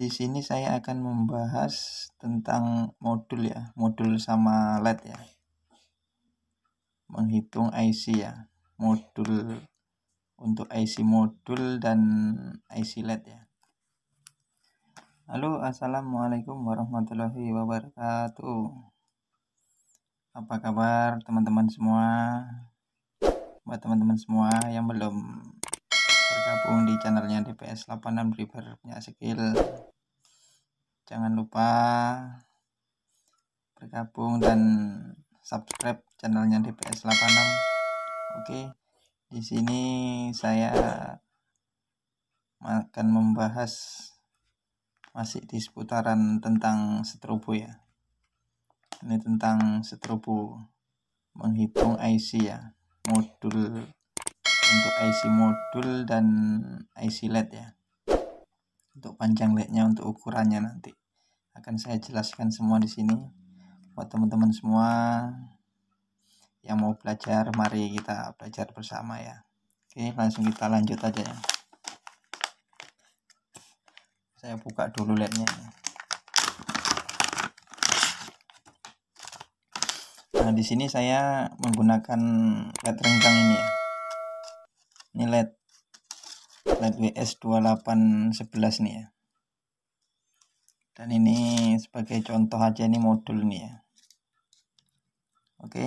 Di sini saya akan membahas tentang modul ya, modul sama LED ya. Menghitung IC ya, modul untuk IC modul dan IC LED ya. Halo, assalamualaikum warahmatullahi wabarakatuh. Apa kabar teman-teman semua? Buat teman-teman semua yang belum bergabung di channelnya DPS 86 driver punya skill jangan lupa bergabung dan subscribe channelnya DPS 86 oke di sini saya akan membahas masih di seputaran tentang strobo ya ini tentang strobo menghitung IC ya modul untuk IC modul dan IC LED ya untuk panjang lednya untuk ukurannya nanti akan saya jelaskan semua di sini buat teman-teman semua yang mau belajar mari kita belajar bersama ya oke langsung kita lanjut aja ya saya buka dulu lednya nah di sini saya menggunakan led renggang ini ya ini LED LED WS2811 nih ya dan ini sebagai contoh aja ini modul nih ya oke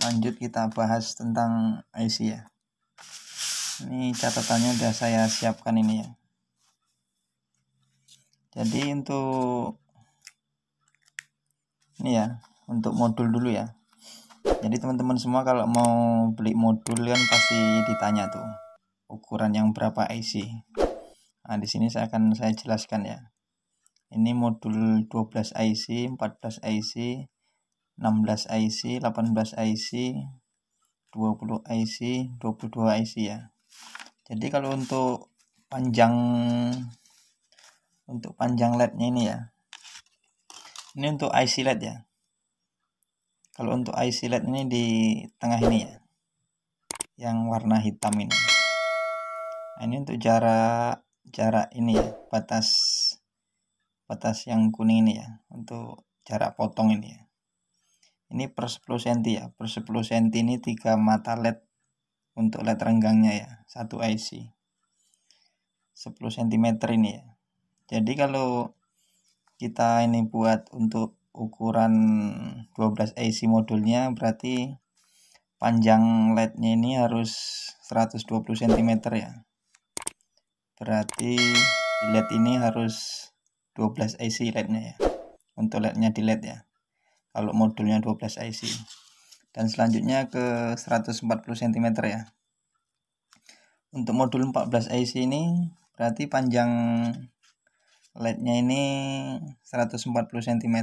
lanjut kita bahas tentang IC ya ini catatannya udah saya siapkan ini ya jadi untuk ini ya untuk modul dulu ya jadi teman-teman semua kalau mau beli modul kan pasti ditanya tuh ukuran yang berapa IC nah di sini saya akan saya jelaskan ya ini modul 12 IC 14 IC 16 IC 18 IC 20 IC 22 IC ya jadi kalau untuk panjang untuk panjang LED-nya ini ya ini untuk IC led ya kalau untuk IC LED ini di tengah ini ya yang warna hitam ini nah, ini untuk jarak jarak ini ya batas batas yang kuning ini ya untuk jarak potong ini ya ini per 10 cm ya per 10 cm ini tiga mata led untuk led renggangnya ya satu IC 10 cm ini ya jadi kalau kita ini buat untuk ukuran 12AC modulnya berarti panjang LED-nya ini harus 120 cm ya berarti di LED ini harus 12 AC LED-nya ya untuk LED-nya di LED ya kalau modulnya 12 AC. dan selanjutnya ke 140 cm ya untuk modul 14 AC ini berarti panjang LED-nya ini 140 cm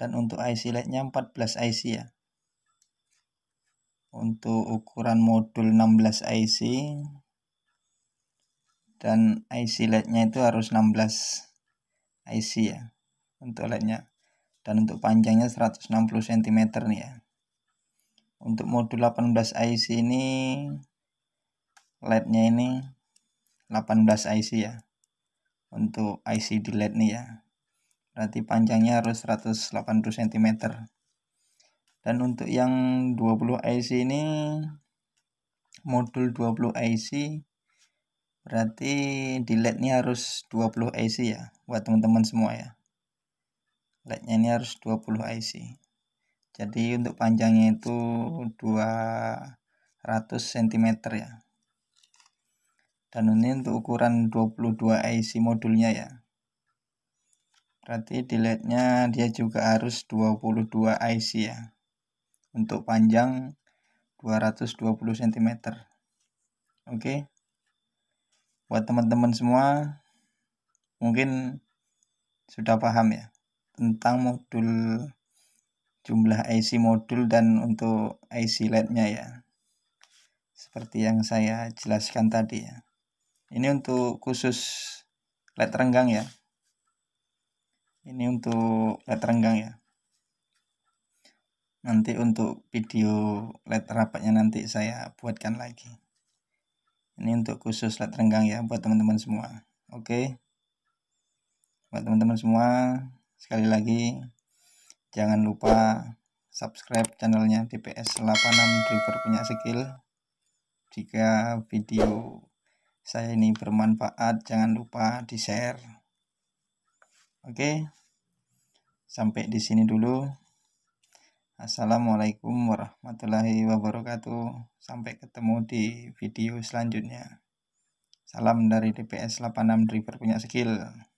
dan untuk IC LED-nya 14 IC ya untuk ukuran modul 16 IC dan IC LED-nya itu harus 16 IC ya untuk LED-nya dan untuk panjangnya 160 cm nih ya untuk modul 18 IC ini LED-nya ini 18 IC ya untuk IC di LED nih ya berarti panjangnya harus 180 cm dan untuk yang 20 IC ini modul 20 IC berarti di LED-nya harus 20 IC ya buat teman-teman semua ya LED-nya ini harus 20 IC jadi untuk panjangnya itu 200 cm ya dan ini untuk ukuran 22 IC modulnya ya berarti delete-nya dia juga harus 22 IC ya untuk panjang 220 cm oke okay. buat teman-teman semua mungkin sudah paham ya tentang modul jumlah IC modul dan untuk IC LED-nya ya seperti yang saya jelaskan tadi ya ini untuk khusus LED renggang ya ini untuk led renggang ya nanti untuk video led rapatnya nanti saya buatkan lagi ini untuk khusus led renggang ya buat teman-teman semua oke okay? buat teman-teman semua sekali lagi jangan lupa subscribe channelnya DPS 86 driver punya skill jika video saya ini bermanfaat jangan lupa di share Oke, sampai di sini dulu. Assalamualaikum warahmatullahi wabarakatuh. Sampai ketemu di video selanjutnya. Salam dari DPS 86 Driver punya skill.